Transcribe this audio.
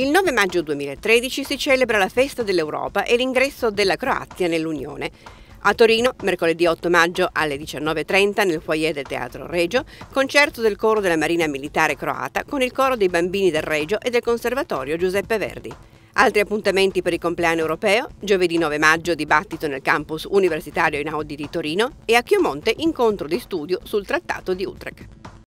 Il 9 maggio 2013 si celebra la festa dell'Europa e l'ingresso della Croazia nell'Unione. A Torino, mercoledì 8 maggio alle 19.30 nel foyer del Teatro Regio, concerto del coro della Marina Militare Croata con il coro dei bambini del Regio e del Conservatorio Giuseppe Verdi. Altri appuntamenti per il compleanno europeo, giovedì 9 maggio dibattito nel campus universitario Inaudi di Torino e a Chiomonte incontro di studio sul Trattato di Utrecht.